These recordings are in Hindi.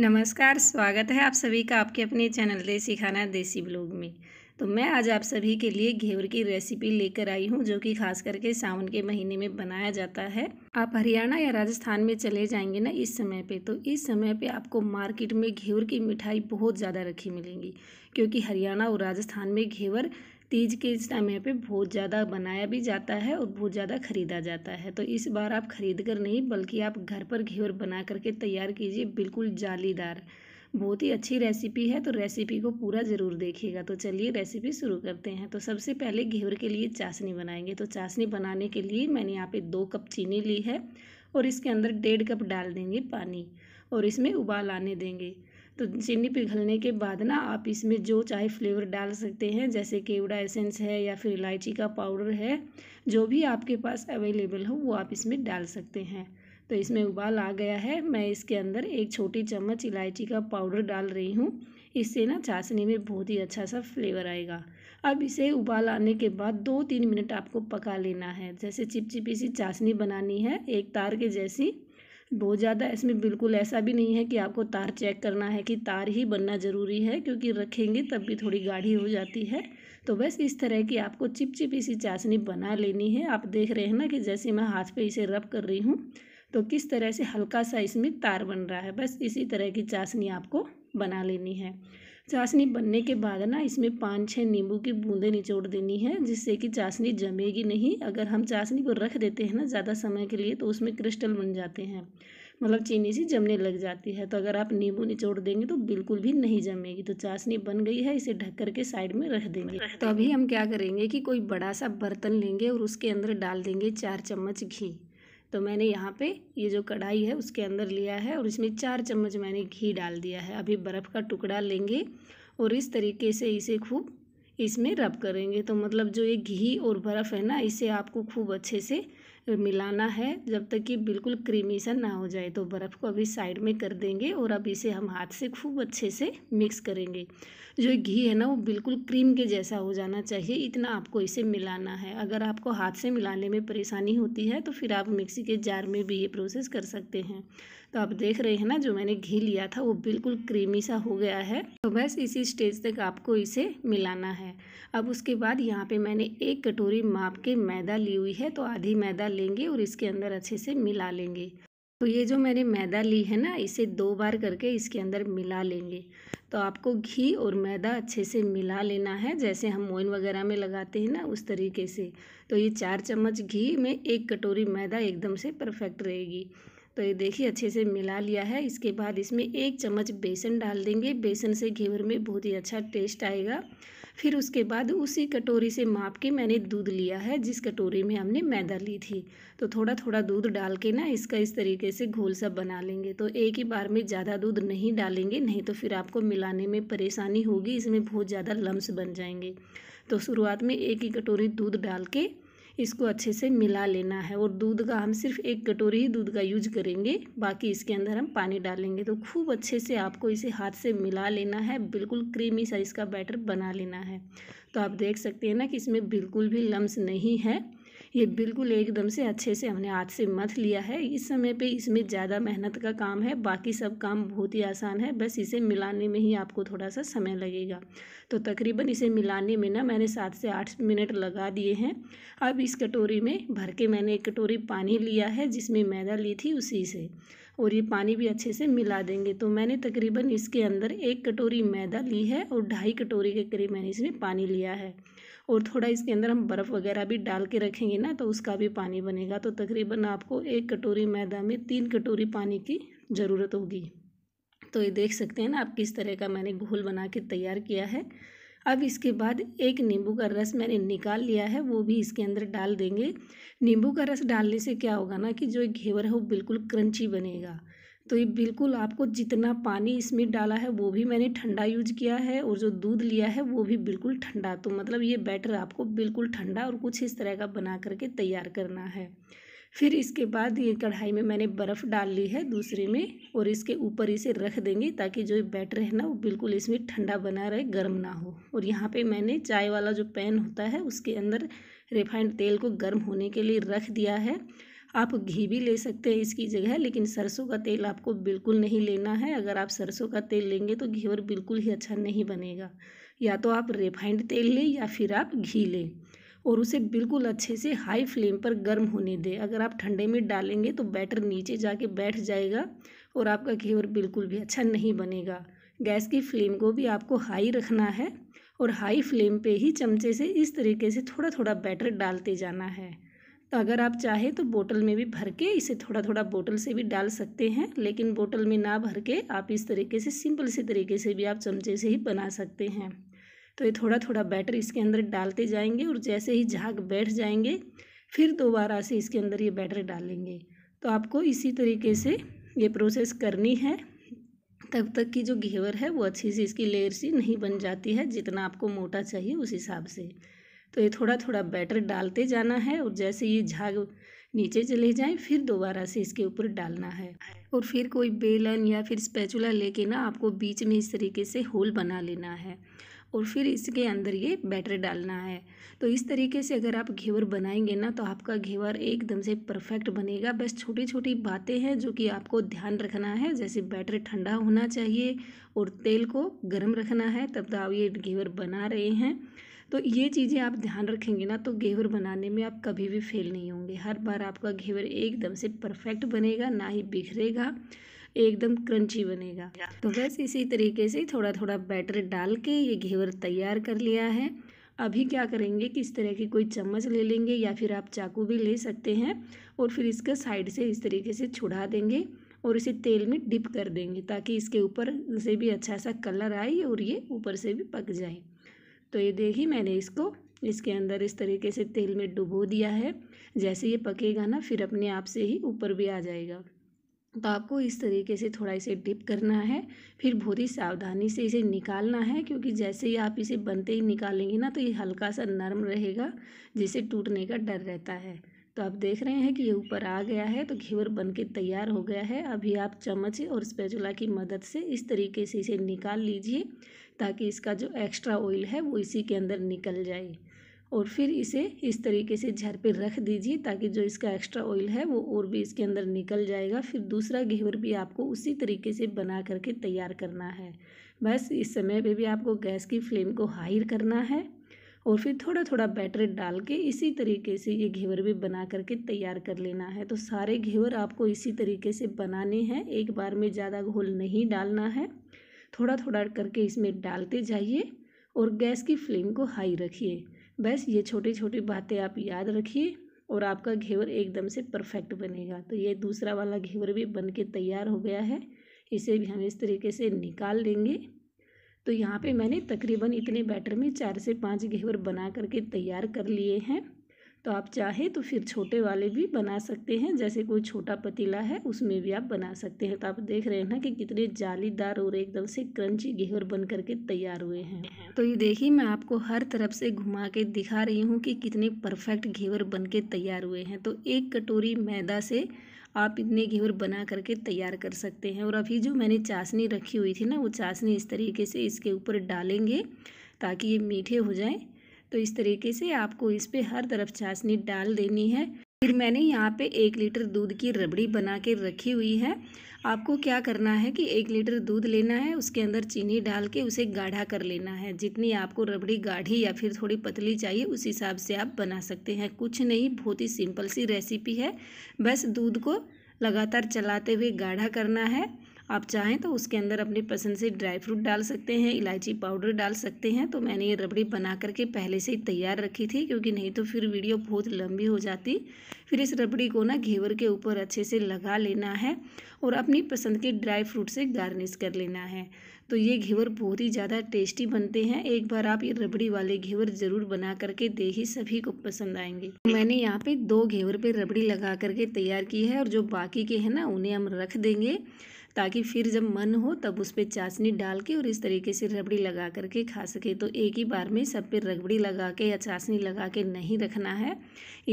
नमस्कार स्वागत है आप सभी का आपके अपने चैनल देसी खाना देसी ब्लॉग में तो मैं आज आप सभी के लिए घेवर की रेसिपी लेकर आई हूँ जो कि खास करके सावन के महीने में बनाया जाता है आप हरियाणा या राजस्थान में चले जाएंगे ना इस समय पे तो इस समय पे आपको मार्केट में घेवर की मिठाई बहुत ज़्यादा रखी मिलेंगी क्योंकि हरियाणा और राजस्थान में घेवर तीज के इस टाइम पे बहुत ज़्यादा बनाया भी जाता है और बहुत ज़्यादा ख़रीदा जाता है तो इस बार आप ख़रीद कर नहीं बल्कि आप घर पर घेवर बना करके तैयार कीजिए बिल्कुल जालीदार बहुत ही अच्छी रेसिपी है तो रेसिपी को पूरा ज़रूर देखिएगा तो चलिए रेसिपी शुरू करते हैं तो सबसे पहले घेवर के लिए चाशनी बनाएंगे तो चाशनी बनाने के लिए मैंने यहाँ पे दो कप चीनी ली है और इसके अंदर डेढ़ कप डाल देंगे पानी और इसमें उबाल आने देंगे तो चीनी पिघलने के बाद ना आप इसमें जो चाहे फ्लेवर डाल सकते हैं जैसे केवड़ा एसेंस है या फिर इलायची का पाउडर है जो भी आपके पास अवेलेबल हो वो आप इसमें डाल सकते हैं तो इसमें उबाल आ गया है मैं इसके अंदर एक छोटी चम्मच इलायची का पाउडर डाल रही हूँ इससे ना चाशनी में बहुत ही अच्छा सा फ्लेवर आएगा अब इसे उबाल आने के बाद दो तीन मिनट आपको पका लेना है जैसे चिपचिपी सी चाशनी बनानी है एक तार के जैसी बहुत ज़्यादा इसमें बिल्कुल ऐसा भी नहीं है कि आपको तार चेक करना है कि तार ही बनना ज़रूरी है क्योंकि रखेंगे तब भी थोड़ी गाढ़ी हो जाती है तो बस इस तरह की आपको चिपचिपी सी चाशनी बना लेनी है आप देख रहे हैं ना कि जैसे मैं हाथ पे इसे रब कर रही हूँ तो किस तरह से हल्का सा इसमें तार बन रहा है बस इसी तरह की चाशनी आपको बना लेनी है चाशनी बनने के बाद ना इसमें पाँच छः नींबू की बूंदें निचोड़ देनी है जिससे कि चाशनी जमेगी नहीं अगर हम चाशनी को रख देते हैं ना ज़्यादा समय के लिए तो उसमें क्रिस्टल बन जाते हैं मतलब चीनी सी जमने लग जाती है तो अगर आप नींबू निचोड़ देंगे तो बिल्कुल भी नहीं जमेगी तो चाशनी बन गई है इसे ढक करके साइड में रख देंगे तो अभी हम क्या करेंगे कि कोई बड़ा सा बर्तन लेंगे और उसके अंदर डाल देंगे चार चम्मच घी तो मैंने यहाँ पे ये जो कढ़ाई है उसके अंदर लिया है और इसमें चार चम्मच मैंने घी डाल दिया है अभी बर्फ़ का टुकड़ा लेंगे और इस तरीके से इसे खूब इसमें रब करेंगे तो मतलब जो ये घी और बर्फ़ है ना इसे आपको खूब अच्छे से मिलाना है जब तक कि बिल्कुल क्रीमी सा ना हो जाए तो बर्फ़ को अभी साइड में कर देंगे और अब इसे हम हाथ से खूब अच्छे से मिक्स करेंगे जो घी है ना वो बिल्कुल क्रीम के जैसा हो जाना चाहिए इतना आपको इसे मिलाना है अगर आपको हाथ से मिलाने में परेशानी होती है तो फिर आप मिक्सी के जार में भी ये प्रोसेस कर सकते हैं तो आप देख रहे हैं ना जो मैंने घी लिया था वो बिल्कुल क्रीमी सा हो गया है तो बस इसी स्टेज तक आपको इसे मिलाना है अब उसके बाद यहाँ पे मैंने एक कटोरी माप के मैदा ली हुई है तो आधी मैदा लेंगे और इसके अंदर अच्छे से मिला लेंगे तो ये जो मैंने मैदा ली है ना इसे दो बार करके इसके अंदर मिला लेंगे तो आपको घी और मैदा अच्छे से मिला लेना है जैसे हम मोइन वगैरह में लगाते हैं ना उस तरीके से तो ये चार चम्मच घी में एक कटोरी मैदा एकदम से परफेक्ट रहेगी तो ये देखिए अच्छे से मिला लिया है इसके बाद इसमें एक चम्मच बेसन डाल देंगे बेसन से घेवर में बहुत ही अच्छा टेस्ट आएगा फिर उसके बाद उसी कटोरी से माप के मैंने दूध लिया है जिस कटोरी में हमने मैदा ली थी तो थोड़ा थोड़ा दूध डाल के ना इसका इस तरीके से घोल सा बना लेंगे तो एक ही बार में ज़्यादा दूध नहीं डालेंगे नहीं तो फिर आपको मिलाने में परेशानी होगी इसमें बहुत ज़्यादा लम्स बन जाएंगे तो शुरुआत में एक ही कटोरी दूध डाल के इसको अच्छे से मिला लेना है और दूध का हम सिर्फ एक कटोरी ही दूध का यूज करेंगे बाकी इसके अंदर हम पानी डालेंगे तो खूब अच्छे से आपको इसे हाथ से मिला लेना है बिल्कुल क्रीमी साइज़ का बैटर बना लेना है तो आप देख सकते हैं ना कि इसमें बिल्कुल भी लम्स नहीं है ये बिल्कुल एकदम से अच्छे से हमने हाथ से मथ लिया है इस समय पे इसमें ज़्यादा मेहनत का काम है बाकी सब काम बहुत ही आसान है बस इसे मिलाने में ही आपको थोड़ा सा समय लगेगा तो तकरीबन इसे मिलाने में ना मैंने सात से आठ मिनट लगा दिए हैं अब इस कटोरी में भर के मैंने एक कटोरी पानी लिया है जिसमें मैदा ली थी उसी से और ये पानी भी अच्छे से मिला देंगे तो मैंने तकरीबन इसके अंदर एक कटोरी मैदा ली है और ढाई कटोरी के करीब मैंने इसमें पानी लिया है और थोड़ा इसके अंदर हम बर्फ़ वगैरह भी डाल के रखेंगे ना तो उसका भी पानी बनेगा तो तकरीबन आपको एक कटोरी मैदा में तीन कटोरी पानी की ज़रूरत होगी तो ये देख सकते हैं ना आप किस तरह का मैंने घोल बना के तैयार किया है अब इसके बाद एक नींबू का रस मैंने निकाल लिया है वो भी इसके अंदर डाल देंगे नींबू का रस डालने से क्या होगा ना कि जो घेवर है वो बिल्कुल क्रंची बनेगा तो ये बिल्कुल आपको जितना पानी इसमें डाला है वो भी मैंने ठंडा यूज किया है और जो दूध लिया है वो भी बिल्कुल ठंडा तो मतलब ये बैटर आपको बिल्कुल ठंडा और कुछ इस तरह का बना करके तैयार करना है फिर इसके बाद ये कढ़ाई में मैंने बर्फ़ डाल ली है दूसरे में और इसके ऊपर इसे रख देंगे ताकि जो बैटर है ना वो बिल्कुल इसमें ठंडा बना रहे गर्म ना हो और यहाँ पे मैंने चाय वाला जो पैन होता है उसके अंदर रिफाइंड तेल को गर्म होने के लिए रख दिया है आप घी भी ले सकते हैं इसकी जगह लेकिन सरसों का तेल आपको बिल्कुल नहीं लेना है अगर आप सरसों का तेल लेंगे तो घीवर बिल्कुल ही अच्छा नहीं बनेगा या तो आप रिफाइंड तेल लें या फिर आप घी लें और उसे बिल्कुल अच्छे से हाई फ्लेम पर गर्म होने दें अगर आप ठंडे में डालेंगे तो बैटर नीचे जाके बैठ जाएगा और आपका घेवर बिल्कुल भी अच्छा नहीं बनेगा गैस की फ्लेम को भी आपको हाई रखना है और हाई फ्लेम पे ही चमचे से इस तरीके से थोड़ा थोड़ा बैटर डालते जाना है तो अगर आप चाहें तो बोतल में भी भर के इसे थोड़ा थोड़ा बोतल से भी डाल सकते हैं लेकिन बोतल में ना भर के आप इस तरीके से सिंपल से तरीके से भी आप चमचे से ही बना सकते हैं तो ये थोड़ा थोड़ा बैटर इसके अंदर डालते जाएंगे और जैसे ही झाग बैठ जाएंगे फिर दोबारा से इसके अंदर ये बैटर डालेंगे तो आपको इसी तरीके से ये प्रोसेस करनी है तब तक की जो घेवर है वो अच्छी सी इसकी लेयर सी नहीं बन जाती है जितना आपको मोटा चाहिए उस हिसाब से तो ये थोड़ा थोड़ा बैटर डालते जाना है और जैसे ये झाग नीचे चले जाए फिर दोबारा से इसके ऊपर डालना है और फिर कोई बेलन या फिर स्पैचुला लेके ना आपको बीच में इस तरीके से होल बना लेना है और फिर इसके अंदर ये बैटर डालना है तो इस तरीके से अगर आप घेवर बनाएंगे ना तो आपका घेवर एकदम से परफेक्ट बनेगा बस छोटी छोटी बातें हैं जो कि आपको ध्यान रखना है जैसे बैटर ठंडा होना चाहिए और तेल को गर्म रखना है तब तो आप ये घेवर बना रहे हैं तो ये चीज़ें आप ध्यान रखेंगे ना तो घेवर बनाने में आप कभी भी फेल नहीं होंगे हर बार आपका घेवर एकदम से परफेक्ट बनेगा ना ही बिखरेगा एकदम क्रंची बनेगा तो बस इसी तरीके से थोड़ा थोड़ा बैटर डाल के ये घेवर तैयार कर लिया है अभी क्या करेंगे कि इस तरह की कोई चम्मच ले लेंगे या फिर आप चाकू भी ले सकते हैं और फिर इसका साइड से इस तरीके से छुड़ा देंगे और इसे तेल में डिप कर देंगे ताकि इसके ऊपर से भी अच्छा सा कलर आए और ये ऊपर से भी पक जाए तो ये देखिए मैंने इसको इसके अंदर इस तरीके से तेल में डुबो दिया है जैसे ये पकेगा ना फिर अपने आप से ही ऊपर भी आ जाएगा तो आपको इस तरीके से थोड़ा इसे डिप करना है फिर बहुत ही सावधानी से इसे निकालना है क्योंकि जैसे ही आप इसे बनते ही निकालेंगे ना तो ये हल्का सा नरम रहेगा जिसे टूटने का डर रहता है तो आप देख रहे हैं कि ये ऊपर आ गया है तो घेवर बन के तैयार हो गया है अभी आप चम्मच और स्पेचुला की मदद से इस तरीके से इसे निकाल लीजिए ताकि इसका जो एक्स्ट्रा ऑयल है वो इसी के अंदर निकल जाए और फिर इसे इस तरीके से झर पर रख दीजिए ताकि जो इसका एक्स्ट्रा ऑयल है वो और भी इसके अंदर निकल जाएगा फिर दूसरा घेवर भी आपको उसी तरीके से बना करके तैयार करना है बस इस समय पे भी आपको गैस की फ्लेम को हाई करना है और फिर थोड़ा थोड़ा बैटर डाल के इसी तरीके से ये घेवर भी बना करके तैयार कर लेना है तो सारे घेवर आपको इसी तरीके से बनाने हैं एक बार में ज़्यादा घोल नहीं डालना है थोड़ा थोड़ा करके इसमें डालते जाइए और गैस की फ्लेम को हाई रखिए बस ये छोटी छोटी बातें आप याद रखिए और आपका घेवर एकदम से परफेक्ट बनेगा तो ये दूसरा वाला घेवर भी बन के तैयार हो गया है इसे भी हम इस तरीके से निकाल लेंगे तो यहाँ पे मैंने तकरीबन इतने बैटर में चार से पाँच घेवर बना करके तैयार कर लिए हैं तो आप चाहे तो फिर छोटे वाले भी बना सकते हैं जैसे कोई छोटा पतीला है उसमें भी आप बना सकते हैं तो आप देख रहे हैं ना कि कितने जालीदार और एकदम से क्रंची घेवर बन करके तैयार हुए हैं तो ये देखिए मैं आपको हर तरफ से घुमा के दिखा रही हूँ कि कितने परफेक्ट घेवर बन के तैयार हुए हैं तो एक कटोरी मैदा से आप इतने घेवर बना करके तैयार कर सकते हैं और अभी जो मैंने चाशनी रखी हुई थी ना वो चाशनी इस तरीके से इसके ऊपर डालेंगे ताकि ये मीठे हो जाएँ तो इस तरीके से आपको इस पर हर तरफ चाशनी डाल देनी है फिर मैंने यहाँ पे एक लीटर दूध की रबड़ी बना के रखी हुई है आपको क्या करना है कि एक लीटर दूध लेना है उसके अंदर चीनी डाल के उसे गाढ़ा कर लेना है जितनी आपको रबड़ी गाढ़ी या फिर थोड़ी पतली चाहिए उस हिसाब से आप बना सकते हैं कुछ नहीं बहुत ही सिंपल सी रेसिपी है बस दूध को लगातार चलाते हुए गाढ़ा करना है आप चाहें तो उसके अंदर अपनी पसंद से ड्राई फ्रूट डाल सकते हैं इलायची पाउडर डाल सकते हैं तो मैंने ये रबड़ी बना करके पहले से ही तैयार रखी थी क्योंकि नहीं तो फिर वीडियो बहुत लंबी हो जाती फिर इस रबड़ी को ना घेवर के ऊपर अच्छे से लगा लेना है और अपनी पसंद के ड्राई फ्रूट से गार्निश कर लेना है तो ये घेवर बहुत ही ज़्यादा टेस्टी बनते हैं एक बार आप ये रबड़ी वाले घेवर ज़रूर बना करके ही सभी को पसंद आएंगे तो मैंने यहाँ पे दो घेवर पे रबड़ी लगा करके तैयार की है और जो बाकी के हैं ना उन्हें हम रख देंगे ताकि फिर जब मन हो तब उस पर चाशनी डाल के और इस तरीके से रबड़ी लगा करके खा सके तो एक ही बार में सब पे रबड़ी लगा के या चाशनी लगा के नहीं रखना है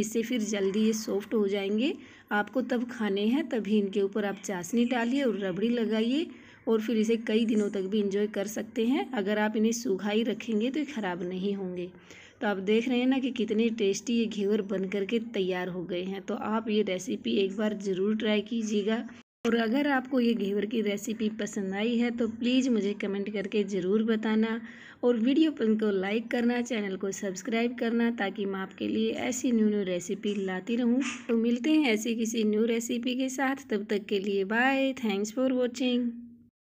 इससे फिर जल्दी ये सॉफ्ट हो जाएंगे आपको तब खाने हैं तभी इनके ऊपर आप चाशनी डालिए और रबड़ी लगाइए और फिर इसे कई दिनों तक भी इंजॉय कर सकते हैं अगर आप इन्हें सूखा ही रखेंगे तो ये ख़राब नहीं होंगे तो आप देख रहे हैं ना कि कितने टेस्टी ये घेवर बन करके तैयार हो गए हैं तो आप ये रेसिपी एक बार ज़रूर ट्राई कीजिएगा और अगर आपको ये घेवर की रेसिपी पसंद आई है तो प्लीज़ मुझे कमेंट करके ज़रूर बताना और वीडियो पर को लाइक करना चैनल को सब्सक्राइब करना ताकि मैं आपके लिए ऐसी न्यू न्यू रेसिपी लाती रहूं तो मिलते हैं ऐसी किसी न्यू रेसिपी के साथ तब तक के लिए बाय थैंक्स फॉर वॉचिंग